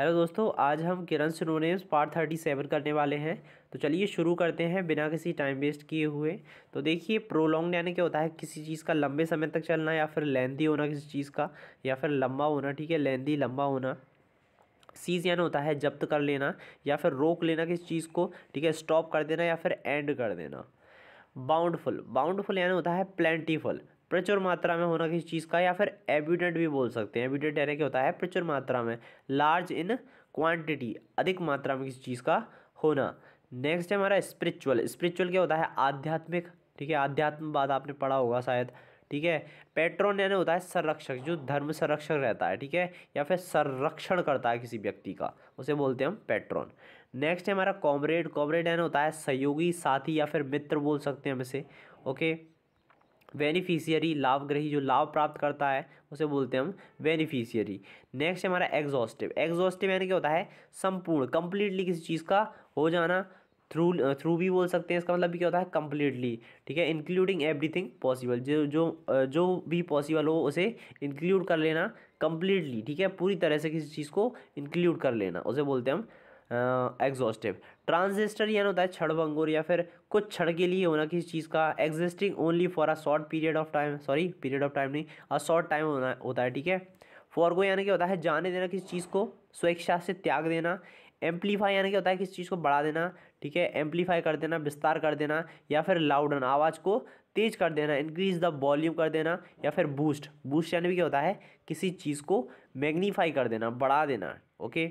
hello दोस्तों आज हम Kiran synonyms part thirty seven करने वाले हैं तो चलिए शुरू करते हैं बिना किसी टाइम वेस्ट किए हुए तो देखिए प्रोलॉन्ग यानी क्या होता है किसी चीज़ का लंबे समय तक चलना या फिर लेंदी होना किसी चीज़ का या फिर लंबा होना ठीक है लेंदी लंबा होना सीज यानी होता है जब्त कर लेना या फिर रोक लेना किसी चीज़ को ठीक है स्टॉप कर देना या फिर एंड कर देना बाउंडफुल बाउंडफुल यानी होता है प्लेंटीफुल प्रचुर मात्रा में होना किसी चीज़ का या फिर एविडेंट भी बोल सकते हैं एविडेंट यानी क्या होता है प्रचुर मात्रा में लार्ज इन क्वांटिटी अधिक मात्रा में किसी चीज़ का होना नेक्स्ट है हमारा स्पिरिचुअल स्पिरिचुअल क्या होता है आध्यात्मिक ठीक है बात आपने पढ़ा होगा शायद ठीक है पेट्रोन यानी होता है संरक्षक जो धर्म संरक्षक रहता है ठीक है या फिर संरक्षण करता है किसी व्यक्ति का उसे बोलते हैं हम पेट्रोन नेक्स्ट है हमारा कॉमरेड कॉमरेड यानी होता है सहयोगी साथी या फिर मित्र बोल सकते हैं हम इसे ओके बेनिफिशियरी लाभग्रही जो लाभ प्राप्त करता है उसे बोलते हैं हम बेनिफिशियरी नेक्स्ट हमारा एग्जॉस्टिव एग्जॉस्टिव यानी क्या होता है संपूर्ण कंप्लीटली किसी चीज़ का हो जाना थ्रू थ्रू भी बोल सकते हैं इसका मतलब भी क्या होता है कम्प्लीटली ठीक है इंक्लूडिंग एवरीथिंग पॉसिबल जो जो जो भी पॉसिबल हो उसे इंक्लूड कर लेना कम्प्लीटली ठीक है पूरी तरह से किसी चीज़ को इंक्लूड कर लेना उसे बोलते हैं हम एग्जॉस्टिव ट्रांजिस्टर यानी होता है छड़ भंगुर या फिर कुछ छड़ के लिए होना किसी चीज़ का existing only for a short period of time sorry period of time नहीं अ शॉर्ट टाइम होना होता है ठीक है फॉरगो यानी क्या होता है जाने देना किसी चीज़ को स्वेच्छा से त्याग देना एम्पलीफाई यानी क्या होता है किसी चीज़ को बढ़ा देना ठीक है एम्पलीफाई कर देना विस्तार कर देना या फिर लाउडन आवाज़ को तेज कर देना इंक्रीज द वॉल्यूम कर देना या फिर बूस्ट बूस्ट यानी भी क्या होता है किसी चीज़ को मैग्नीफाई कर देना बढ़ा देना ओके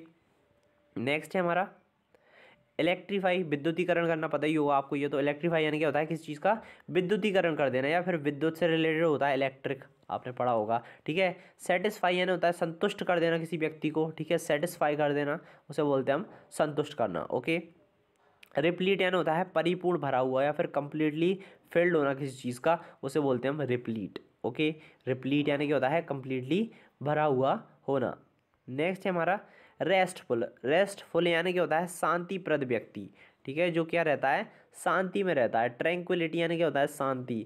नेक्स्ट है हमारा इलेक्ट्रीफाई विद्युतीकरण करना पता ही होगा आपको ये तो इलेक्ट्रीफाई यानी क्या होता है किसी चीज़ का विद्युतीकरण कर देना या फिर विद्युत से रिलेटेड होता है इलेक्ट्रिक आपने पढ़ा होगा ठीक है सेटिस्फाई यानी होता है संतुष्ट कर देना किसी व्यक्ति को ठीक है सेटिस्फाई कर देना उसे बोलते हैं हम संतुष्ट करना ओके रिप्लीट यानी होता है परिपूर्ण भरा हुआ या फिर कंप्लीटली फिल्ड होना किसी चीज़ का उसे बोलते हैं हम रिप्लीट ओके रिप्लीट यानी क्या होता है कंप्लीटली भरा हुआ होना नेक्स्ट है हमारा रेस्टफुल रेस्टफुल यानी क्या होता है शांतिप्रद व्यक्ति ठीक है जो क्या रहता है शांति में रहता है ट्रैंक्विलिटी यानी क्या होता है शांति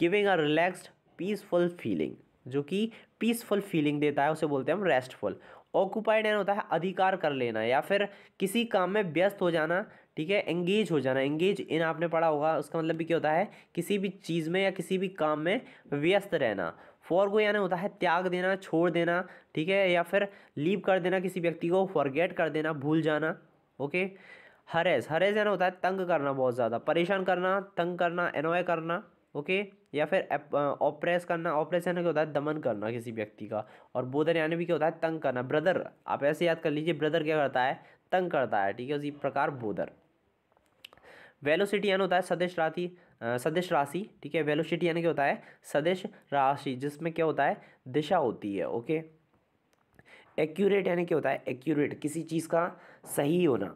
giving a relaxed peaceful feeling जो कि पीसफुल फीलिंग देता है उसे बोलते हैं हम रेस्टफुल ऑक्यूपाइड यानी होता है अधिकार कर लेना या फिर किसी काम में व्यस्त हो जाना ठीक है एंगेज हो जाना एंगेज इन आपने पढ़ा होगा उसका मतलब भी क्या होता है किसी भी चीज़ में या किसी भी काम में व्यस्त रहना फॉरगो यानी होता है त्याग देना छोड़ देना ठीक है या फिर लीव कर देना किसी व्यक्ति को फॉरगेट कर देना भूल जाना ओके हरेज हरेज यानी होता है तंग करना बहुत ज़्यादा परेशान करना तंग करना एनॉय करना ओके या फिर ऑपरेस करना ऑपरेस यानी क्या होता है दमन करना किसी व्यक्ति का और बोधर यानी भी क्या होता है तंग करना ब्रदर आप ऐसे याद कर लीजिए ब्रदर क्या करता है तंग करता है ठीक है उसी प्रकार बोधर वेलोसिटी यानी होता है सदिश राशि सदिश राशि ठीक है वेलोसिटी यानी क्या होता है सदिश राशि जिसमें क्या होता है दिशा होती है ओके एक्यूरेट यानी क्या होता है एक्यूरेट किसी चीज़ का सही होना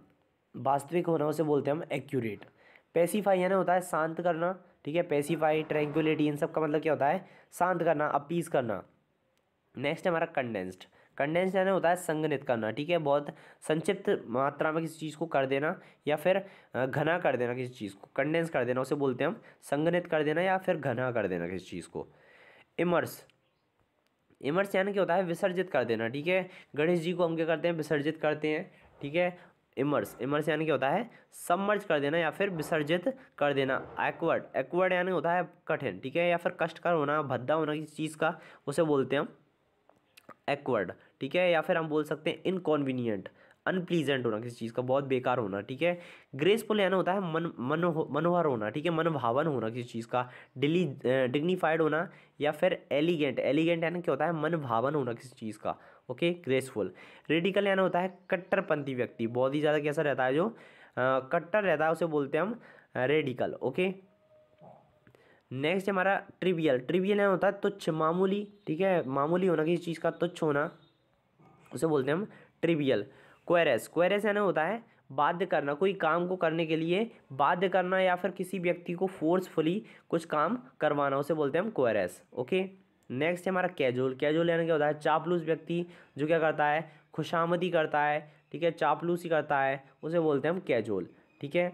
वास्तविक होना उसे बोलते हैं हम एक्यूरेट पेसीफाई यानी होता है शांत करना ठीक है पेसीफाई ट्रैंकुलिटी इन सब का मतलब क्या होता है शांत करना अपीस करना नेक्स्ट हमारा कंडेंस्ड कंडेंस यानी होता है संगनित करना ठीक है बहुत संक्षिप्त मात्रा में किसी चीज़ को कर देना या फिर घना कर देना किसी चीज़ को कंडेंस कर देना उसे बोलते हैं हम संगनित कर देना या फिर घना कर देना किसी चीज़ को इमर्स इमर्स यानी क्या होता है विसर्जित कर देना ठीक है गणेश जी को हम क्या करते हैं विसर्जित करते हैं ठीक है इमर्स इमर्स यानी क्या होता है सबमर्ज कर देना या फिर विसर्जित कर देना एक्वर्ड एक्वर्ड यानी होता है कठिन ठीक है या फिर कष्टकर होना भद्दा होना किसी चीज़ का उसे बोलते हैं हम एक्वर्ड ठीक है या फिर हम बोल सकते हैं इनकॉन्वीनियंट अनप्लीजेंट होना किसी चीज़ का बहुत बेकार होना ठीक है ग्रेसफुल याना होता है मन मनो मनोहर होना ठीक है मनभावन होना किसी चीज़ का डिली डिग्निफाइड होना या फिर एलिगेंट एलिगेंट यानी क्या होता है मनभावन होना किसी चीज़ का ओके ग्रेसफुल रेडिकल याना होता है कट्टरपंथी व्यक्ति बहुत ही ज़्यादा कैसा रहता है जो कट्टर रहता है उसे बोलते हैं हम रेडिकल ओके नेक्स्ट हमारा ट्रिवियल ट्रिवियल है होता है तुच्छ मामूली ठीक है मामूली होना किसी चीज़ का तुच्छ होना उसे बोलते हैं हम ट्रिवियल क्वेरस क्वेरस यानी होता है बाध्य करना कोई काम को करने के लिए बाध्य करना या फिर किसी व्यक्ति को फोर्सफुली कुछ काम करवाना उसे बोलते हैं हम क्वेरस ओके नेक्स्ट है हमारा कैजोल कैजोल यानी क्या होता है चापलूस व्यक्ति जो क्या करता है खुशामदी करता है ठीक है चापलूसी करता है उसे बोलते हैं हम कैजोल ठीक है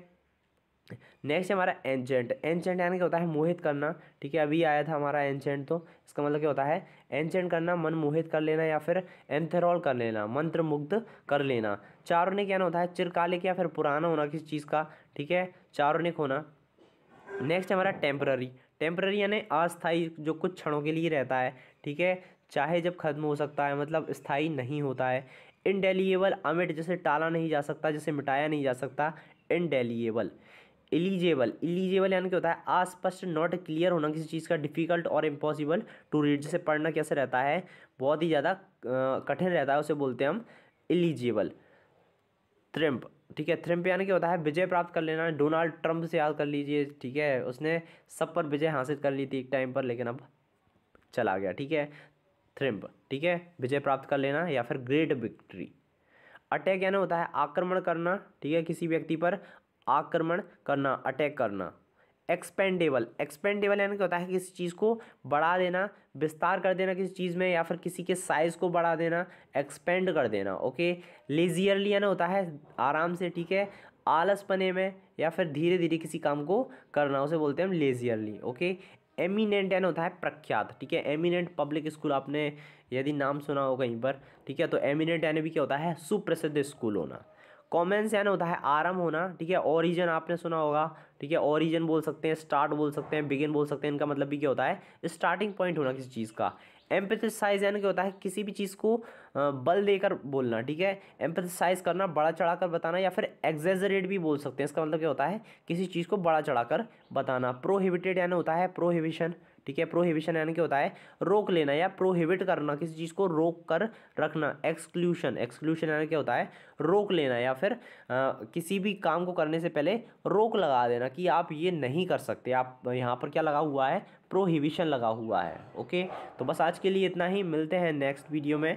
नेक्स्ट हमारा एंजेंट एंजेंट यानी क्या होता है मोहित करना ठीक है अभी आया था हमारा एंजेंट तो इसका मतलब क्या होता है एंजेंट करना मन मोहित कर लेना या फिर एंथेरॉल कर लेना मंत्रमुग्ध कर लेना चारुणिक यानी होता है चिरकालिक या फिर पुराना होना किसी चीज़ का ठीक है चारुणिक होना नेक्स्ट हमारा टेम्प्ररी टेम्प्ररी यानी अस्थाई जो कुछ क्षणों के लिए रहता है ठीक है चाहे जब खत्म हो सकता है मतलब स्थायी नहीं होता है इनडेलिएबल अमिट जैसे टाला नहीं जा सकता जैसे मिटाया नहीं जा सकता इनडेलिएबल एलिजेबल एलिजेबल यानी क्या होता है अस्पष्ट नॉट क्लियर होना किसी चीज़ का डिफिकल्ट और इम्पॉसिबल टू रीड जैसे पढ़ना कैसे रहता है बहुत ही ज़्यादा कठिन रहता है उसे बोलते हैं हम एलिजिबल ट्रम्प ठीक है थ्रिम्प यानी क्या होता है विजय प्राप्त कर लेना डोनाल्ड ट्रंप से याद कर लीजिए ठीक है उसने सब पर विजय हासिल कर ली थी एक टाइम पर लेकिन अब चला गया ठीक है थ्रिम्प ठीक है विजय प्राप्त कर लेना या फिर ग्रेट विक्ट्री अटैक यानी होता है आक्रमण करना ठीक है किसी व्यक्ति पर आक्रमण करना अटैक करना एक्सपेंडेबल एक्सपेंडेबल यानी क्या होता है किसी चीज़ को बढ़ा देना विस्तार कर देना किसी चीज़ में या फिर किसी के साइज़ को बढ़ा देना एक्सपेंड कर देना ओके लेजियरली यानी होता है आराम से ठीक है आलसपने में या फिर धीरे धीरे किसी काम को करना उसे बोलते हैं हम लेजियरली ओके एमिनेंट यानी होता है प्रख्यात ठीक है एमिनेंट पब्लिक स्कूल आपने यदि नाम सुना हो कहीं पर ठीक है तो एमिनेंट यानी भी क्या होता है सुप्रसिद्ध स्कूल होना कॉमेंस यानी होता है आरम होना ठीक है ओरिजन आपने सुना होगा ठीक है ओरिजन बोल सकते हैं स्टार्ट बोल सकते हैं बिगिन बोल सकते हैं इनका मतलब भी क्या होता है स्टार्टिंग पॉइंट होना किसी चीज़ का एम्पेथिसाइज यानी क्या होता है किसी भी चीज़ को बल देकर बोलना ठीक है एम्पथसाइज करना बड़ा चढ़ाकर बताना या फिर एग्जेजरेट भी बोल सकते हैं इसका मतलब क्या होता है किसी चीज़ को बड़ा चढ़ाकर बताना प्रोहिबिटेड यानी होता है प्रोहिबिशन ठीक है प्रोहिबिशन यानी क्या होता है रोक लेना या प्रोहिबिट करना किसी चीज़ को रोक कर रखना एक्सक्लूशन एक्सक्लूशन यानी क्या होता है रोक लेना या फिर आ, किसी भी काम को करने से पहले रोक लगा देना कि आप ये नहीं कर सकते आप यहाँ पर क्या लगा हुआ है प्रोहिबिशन लगा हुआ है ओके तो बस आज के लिए इतना ही मिलते हैं नेक्स्ट वीडियो में